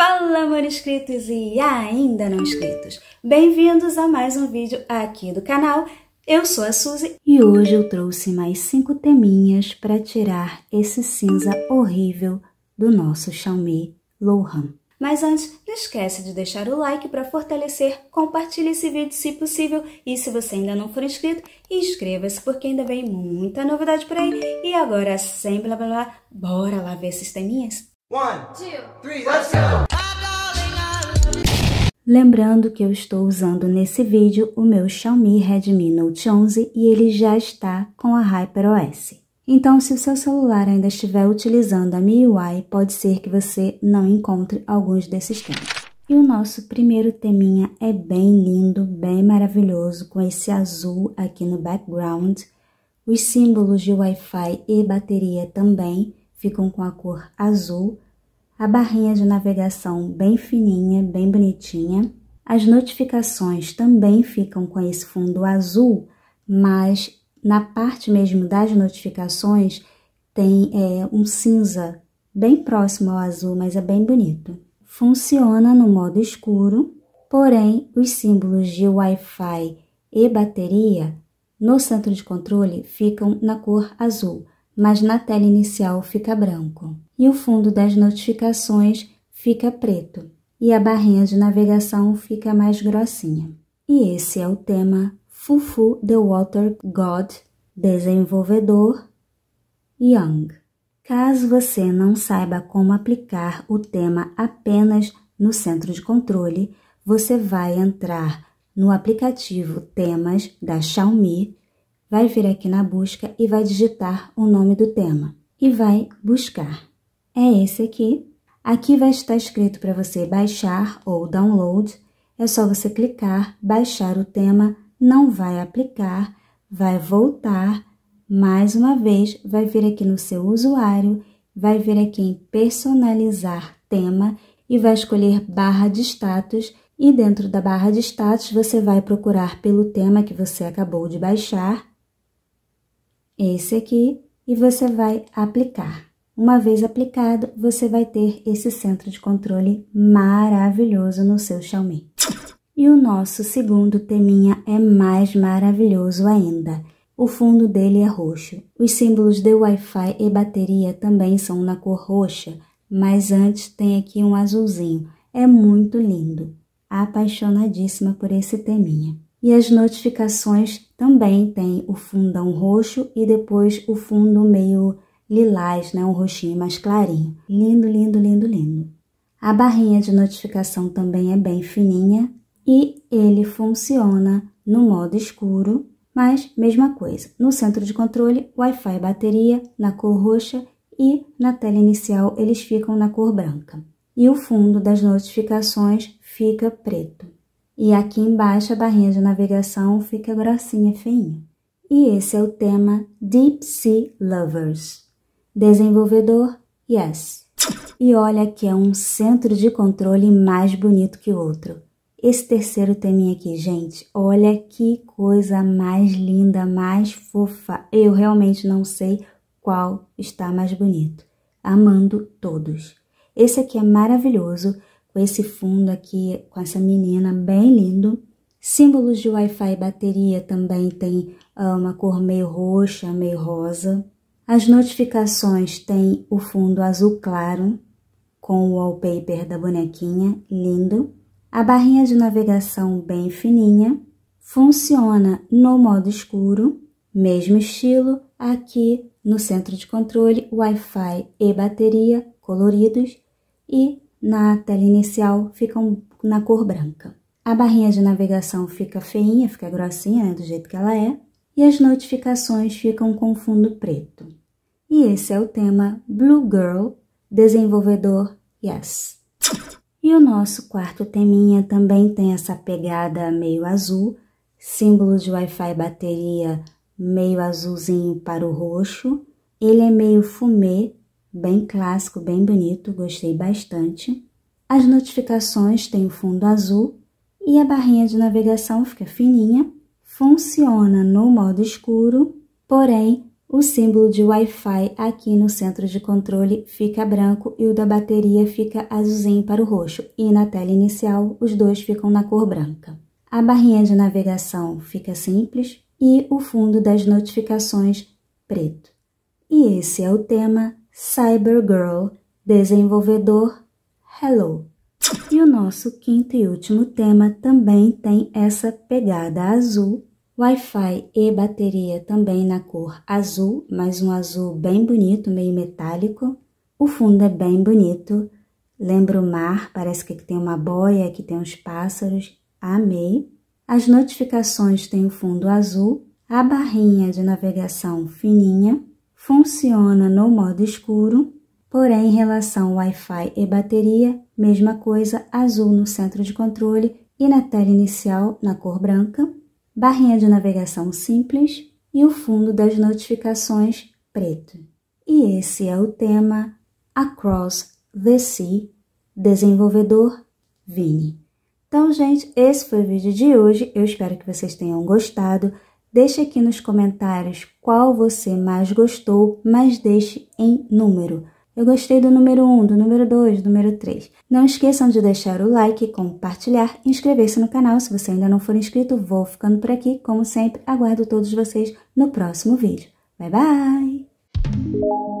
Fala, amor inscritos e ainda não inscritos! Bem-vindos a mais um vídeo aqui do canal. Eu sou a Suzy e hoje eu trouxe mais 5 teminhas para tirar esse cinza horrível do nosso Xiaomi Lohan. Mas antes, não esquece de deixar o like para fortalecer, compartilhe esse vídeo se possível e se você ainda não for inscrito, inscreva-se porque ainda vem muita novidade por aí. E agora, sem blá blá blá, bora lá ver esses teminhas? One, two, three, let's go! Lembrando que eu estou usando nesse vídeo o meu Xiaomi Redmi Note 11 e ele já está com a HyperOS. Então, se o seu celular ainda estiver utilizando a MIUI, pode ser que você não encontre alguns desses temas. E o nosso primeiro teminha é bem lindo, bem maravilhoso, com esse azul aqui no background. Os símbolos de Wi-Fi e bateria também ficam com a cor azul a barrinha de navegação bem fininha, bem bonitinha. As notificações também ficam com esse fundo azul, mas na parte mesmo das notificações tem é, um cinza bem próximo ao azul, mas é bem bonito. Funciona no modo escuro, porém os símbolos de Wi-Fi e bateria no centro de controle ficam na cor azul mas na tela inicial fica branco. E o fundo das notificações fica preto e a barrinha de navegação fica mais grossinha. E esse é o tema Fufu The Water God, desenvolvedor Young. Caso você não saiba como aplicar o tema apenas no centro de controle, você vai entrar no aplicativo Temas da Xiaomi vai vir aqui na busca e vai digitar o nome do tema e vai buscar. É esse aqui. Aqui vai estar escrito para você baixar ou download. É só você clicar, baixar o tema, não vai aplicar, vai voltar. Mais uma vez, vai vir aqui no seu usuário, vai vir aqui em personalizar tema e vai escolher barra de status e dentro da barra de status você vai procurar pelo tema que você acabou de baixar esse aqui e você vai aplicar. Uma vez aplicado, você vai ter esse centro de controle maravilhoso no seu Xiaomi. E o nosso segundo teminha é mais maravilhoso ainda. O fundo dele é roxo. Os símbolos de Wi-Fi e bateria também são na cor roxa, mas antes tem aqui um azulzinho. É muito lindo. Apaixonadíssima por esse teminha. E as notificações também tem o fundão roxo e depois o fundo meio lilás, né? Um roxinho mais clarinho. Lindo, lindo, lindo, lindo. A barrinha de notificação também é bem fininha e ele funciona no modo escuro, mas mesma coisa. No centro de controle, Wi-Fi e bateria na cor roxa e na tela inicial eles ficam na cor branca. E o fundo das notificações fica preto. E aqui embaixo a barrinha de navegação fica grossinha, feinha. E esse é o tema Deep Sea Lovers. Desenvolvedor, yes. E olha que é um centro de controle mais bonito que o outro. Esse terceiro teminha aqui, gente, olha que coisa mais linda, mais fofa. Eu realmente não sei qual está mais bonito. Amando todos. Esse aqui é maravilhoso com esse fundo aqui, com essa menina, bem lindo. Símbolos de Wi-Fi e bateria também tem ah, uma cor meio roxa, meio rosa. As notificações têm o fundo azul claro, com o wallpaper da bonequinha, lindo. A barrinha de navegação bem fininha, funciona no modo escuro, mesmo estilo, aqui no centro de controle, Wi-Fi e bateria coloridos e na tela inicial ficam na cor branca. A barrinha de navegação fica feinha, fica grossinha, né, do jeito que ela é, e as notificações ficam com fundo preto. E esse é o tema Blue Girl, desenvolvedor Yes. E o nosso quarto teminha também tem essa pegada meio azul, símbolo de Wi-Fi bateria meio azulzinho para o roxo. Ele é meio fumê, bem clássico, bem bonito, gostei bastante. As notificações têm o fundo azul e a barrinha de navegação fica fininha, funciona no modo escuro, porém o símbolo de Wi-Fi aqui no centro de controle fica branco e o da bateria fica azulzinho para o roxo, e na tela inicial os dois ficam na cor branca. A barrinha de navegação fica simples e o fundo das notificações preto. E esse é o tema Cybergirl, desenvolvedor Hello. E o nosso quinto e último tema também tem essa pegada azul. Wi-Fi e bateria também na cor azul, mas um azul bem bonito, meio metálico. O fundo é bem bonito, lembra o mar, parece que aqui tem uma boia, que tem uns pássaros. Amei. As notificações têm o fundo azul, a barrinha de navegação fininha funciona no modo escuro, porém em relação ao Wi-Fi e bateria, mesma coisa, azul no centro de controle e na tela inicial na cor branca, barrinha de navegação simples e o fundo das notificações preto. E esse é o tema Across the Sea, desenvolvedor Vini. Então, gente, esse foi o vídeo de hoje. Eu espero que vocês tenham gostado. Deixe aqui nos comentários qual você mais gostou, mas deixe em número. Eu gostei do número 1, do número 2, do número 3. Não esqueçam de deixar o like, compartilhar e inscrever-se no canal. Se você ainda não for inscrito, vou ficando por aqui. Como sempre, aguardo todos vocês no próximo vídeo. Bye, bye!